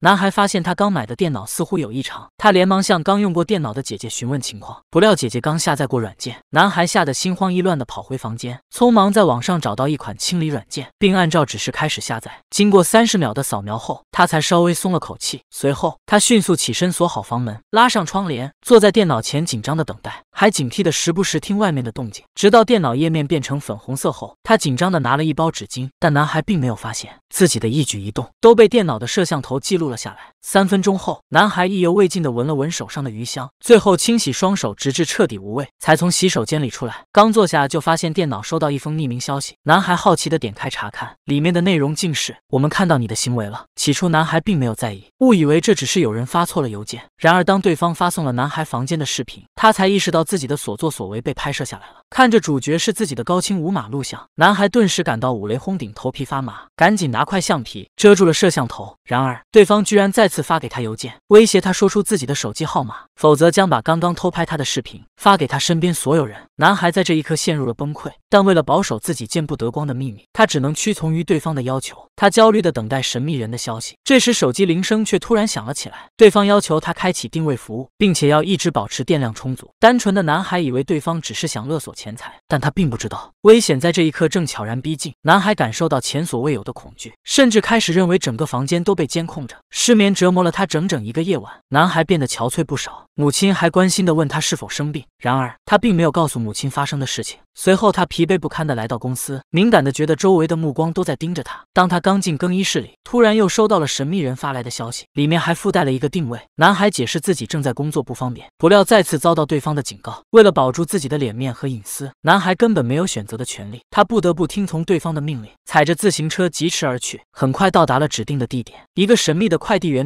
男孩发现他刚买的电脑似乎有异常，他连忙向刚用过电脑的姐姐询问情况，不料姐姐刚下载过软件，男孩吓得心慌意乱的跑回房间，匆忙在网上找到一款清理软件，并按照指示开始下载。经过三十秒的扫描后，他才稍微松了口气。随后，他迅速起身锁好房门，拉上窗帘，坐在电脑前紧张的等待，还警惕的时不时听外面的动静。直到电脑页面变成粉红色后，他紧张的拿了一包纸巾，但男孩并没有发现自己的一举一动都被电脑的摄像头记录。住了下来。三分钟后，男孩意犹未尽地闻了闻手上的余香，最后清洗双手，直至彻底无味，才从洗手间里出来。刚坐下，就发现电脑收到一封匿名消息。男孩好奇地点开查看，里面的内容竟是：“我们看到你的行为了。”起初，男孩并没有在意，误以为这只是有人发错了邮件。然而，当对方发送了男孩房间的视频，他才意识到自己的所作所为被拍摄下来了。看着主角是自己的高清无码录像，男孩顿时感到五雷轰顶，头皮发麻，赶紧拿块橡皮遮住了摄像头。然而，对方居然再次。次发给他邮件，威胁他说出自己的手机号码，否则将把刚刚偷拍他的视频发给他身边所有人。男孩在这一刻陷入了崩溃，但为了保守自己见不得光的秘密，他只能屈从于对方的要求。他焦虑地等待神秘人的消息，这时手机铃声却突然响了起来。对方要求他开启定位服务，并且要一直保持电量充足。单纯的男孩以为对方只是想勒索钱财，但他并不知道，危险在这一刻正悄然逼近。男孩感受到前所未有的恐惧，甚至开始认为整个房间都被监控着。失眠者。折磨了他整整一个夜晚，男孩变得憔悴不少。母亲还关心地问他是否生病，然而他并没有告诉母亲发生的事情。随后，他疲惫不堪地来到公司，敏感地觉得周围的目光都在盯着他。当他刚进更衣室里，突然又收到了神秘人发来的消息，里面还附带了一个定位。男孩解释自己正在工作，不方便。不料再次遭到对方的警告。为了保住自己的脸面和隐私，男孩根本没有选择的权利，他不得不听从对方的命令，踩着自行车疾驰而去，很快到达了指定的地点。一个神秘的快递员。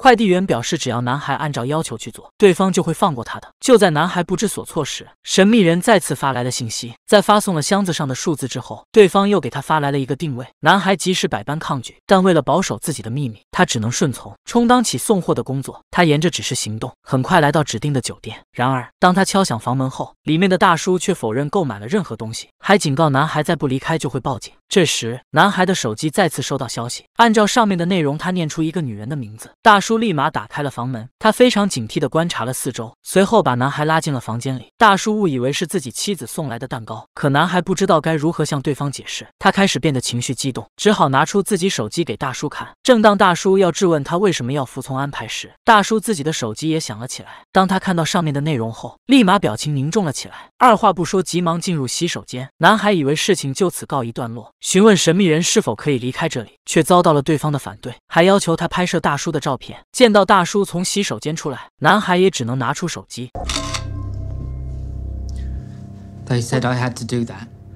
快递员表示，只要男孩按照要求去做，对方就会放过他的。就在男孩不知所措时，神秘人再次发来了信息。在发送了箱子上的数字之后，对方又给他发来了一个定位。男孩即使百般抗拒，但为了保守自己的秘密，他只能顺从，充当起送货的工作。他沿着指示行动，很快来到指定的酒店。然而，当他敲响房门后，里面的大叔却否认购买了任何东西，还警告男孩再不离开就会报警。这时，男孩的手机再次收到消息，按照上面的内容，他念出一个女人的名字，大叔。叔立马打开了房门，他非常警惕地观察了四周，随后把男孩拉进了房间里。大叔误以为是自己妻子送来的蛋糕，可男孩不知道该如何向对方解释，他开始变得情绪激动，只好拿出自己手机给大叔看。正当大叔要质问他为什么要服从安排时，大叔自己的手机也响了起来。当他看到上面的内容后，立马表情凝重了起来，二话不说，急忙进入洗手间。男孩以为事情就此告一段落，询问神秘人是否可以离开这里，却遭到了对方的反对，还要求他拍摄大叔的照片。见到大叔从洗手间出来，男孩也只能拿出手机。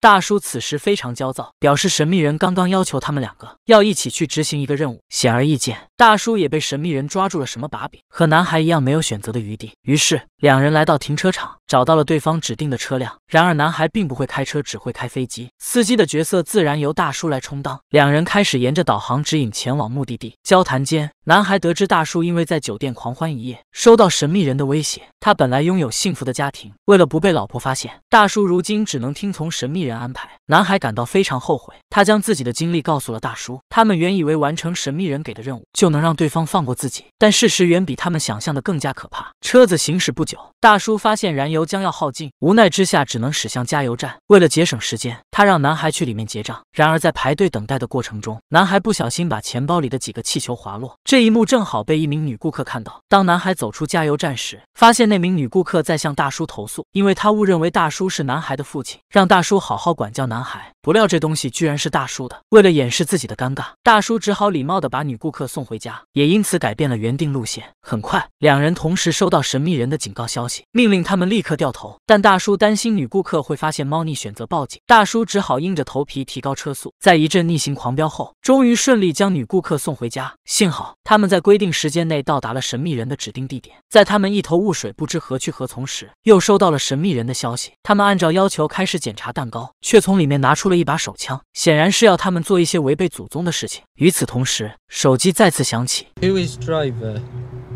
大叔此时非常焦躁，表示神秘人刚刚要求他们两个要一起去执行一个任务。显而易见，大叔也被神秘人抓住了什么把柄，和男孩一样没有选择的余地。于是。两人来到停车场，找到了对方指定的车辆。然而，男孩并不会开车，只会开飞机。司机的角色自然由大叔来充当。两人开始沿着导航指引前往目的地。交谈间，男孩得知大叔因为在酒店狂欢一夜，收到神秘人的威胁。他本来拥有幸福的家庭，为了不被老婆发现，大叔如今只能听从神秘人安排。男孩感到非常后悔，他将自己的经历告诉了大叔。他们原以为完成神秘人给的任务就能让对方放过自己，但事实远比他们想象的更加可怕。车子行驶不久。大叔发现燃油将要耗尽，无奈之下只能驶向加油站。为了节省时间，他让男孩去里面结账。然而在排队等待的过程中，男孩不小心把钱包里的几个气球滑落。这一幕正好被一名女顾客看到。当男孩走出加油站时，发现那名女顾客在向大叔投诉，因为他误认为大叔是男孩的父亲，让大叔好好管教男孩。不料这东西居然是大叔的。为了掩饰自己的尴尬，大叔只好礼貌地把女顾客送回家，也因此改变了原定路线。很快，两人同时收到神秘人的警告。消息命令他们立刻掉头，但大叔担心女顾客会发现猫腻，选择报警。大叔只好硬着头皮提高车速，在一阵逆行狂飙后，终于顺利将女顾客送回家。幸好他们在规定时间内到达了神秘人的指定地点。在他们一头雾水不知何去何从时，又收到了神秘人的消息。他们按照要求开始检查蛋糕，却从里面拿出了一把手枪，显然是要他们做一些违背祖宗的事情。与此同时，手机再次响起。Who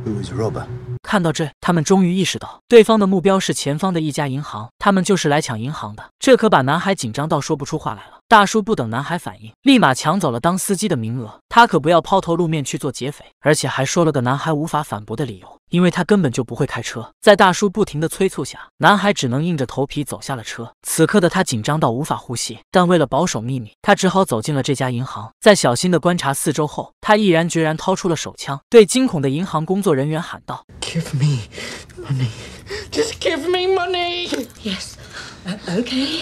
Who robber? is driver? is 看到这，他们终于意识到对方的目标是前方的一家银行，他们就是来抢银行的。这可把男孩紧张到说不出话来了。大叔不等男孩反应，立马抢走了当司机的名额。他可不要抛头露面去做劫匪，而且还说了个男孩无法反驳的理由。因为他根本就不会开车，在大叔不停的催促下，男孩只能硬着头皮走下了车。此刻的他紧张到无法呼吸，但为了保守秘密，他只好走进了这家银行。在小心的观察四周后，他毅然决然掏出了手枪，对惊恐的银行工作人员喊道：“Give me money, just give me money. Yes, okay.”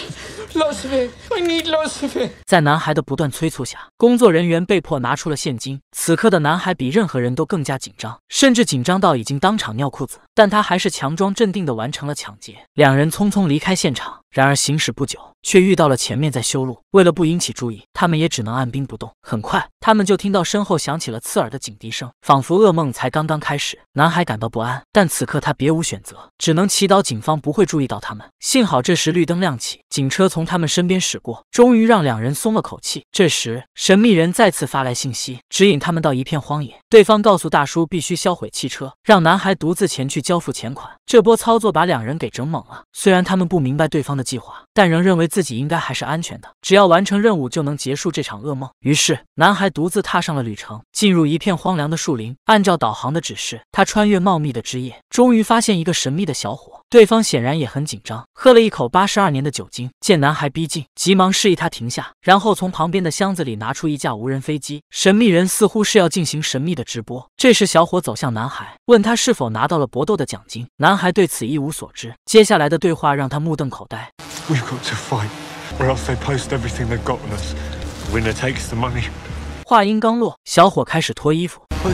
老师傅，need 老师傅。在男孩的不断催促下，工作人员被迫拿出了现金。此刻的男孩比任何人都更加紧张，甚至紧张到已经当场尿裤子，但他还是强装镇定的完成了抢劫。两人匆匆离开现场，然而行驶不久，却遇到了前面在修路。为了不引起注意，他们也只能按兵不动。很快，他们就听到身后响起了刺耳的警笛声，仿佛噩梦才刚刚开始。男孩感到不安，但此刻他别无选择，只能祈祷警方不会注意到他们。幸好这时绿灯亮起，警车。车从他们身边驶过，终于让两人松了口气。这时，神秘人再次发来信息，指引他们到一片荒野。对方告诉大叔，必须销毁汽车，让男孩独自前去交付钱款。这波操作把两人给整懵了。虽然他们不明白对方的计划，但仍认为自己应该还是安全的，只要完成任务就能结束这场噩梦。于是，男孩独自踏上了旅程，进入一片荒凉的树林。按照导航的指示，他穿越茂密的枝叶，终于发现一个神秘的小伙。对方显然也很紧张，喝了一口八十二年的酒精。男孩逼近，急忙示意他停下，然后从旁边的箱子里拿出一架无人飞机。神秘人似乎是要进行神秘的直播。这时，小伙走向男孩，问他是否拿到了搏斗的奖金。男孩对此一无所知。接下来的对话让他目瞪口呆。话音刚落，小伙开始脱衣服。话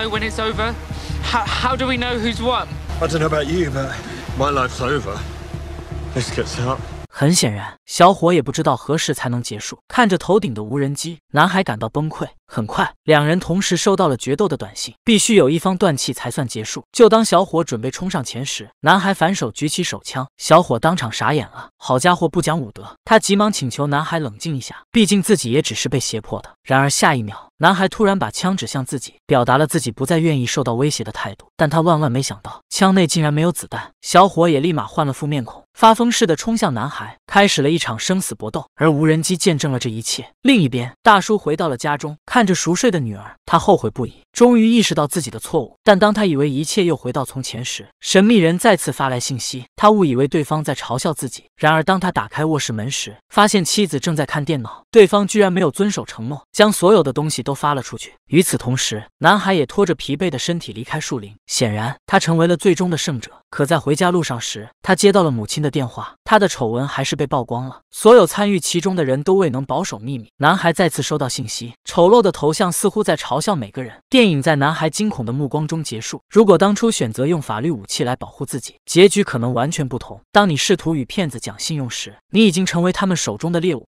音刚落，小伙开始 v e r 很显然，小伙也不知道何时才能结束。看着头顶的无人机，男孩感到崩溃。很快，两人同时收到了决斗的短信，必须有一方断气才算结束。就当小伙准备冲上前时，男孩反手举起手枪，小伙当场傻眼了。好家伙，不讲武德！他急忙请求男孩冷静一下，毕竟自己也只是被胁迫的。然而下一秒，男孩突然把枪指向自己，表达了自己不再愿意受到威胁的态度。但他万万没想到，枪内竟然没有子弹。小伙也立马换了副面孔，发疯似的冲向男孩。开始了一场生死搏斗，而无人机见证了这一切。另一边，大叔回到了家中，看着熟睡的女儿，他后悔不已，终于意识到自己的错误。但当他以为一切又回到从前时，神秘人再次发来信息，他误以为对方在嘲笑自己。然而，当他打开卧室门时，发现妻子正在看电脑，对方居然没有遵守承诺，将所有的东西都发了出去。与此同时，男孩也拖着疲惫的身体离开树林，显然他成为了最终的胜者。可在回家路上时，他接到了母亲的电话，他的丑闻还是被曝光了，所有参与其中的人都未能保守秘密。男孩再次收到信息，丑陋的头像似乎在嘲笑每个人。电影在男孩惊恐的目光中结束。如果当初选择用法律武器来保护自己，结局可能完全不同。当你试图与骗子讲信用时，你已经成为他们手中的猎物。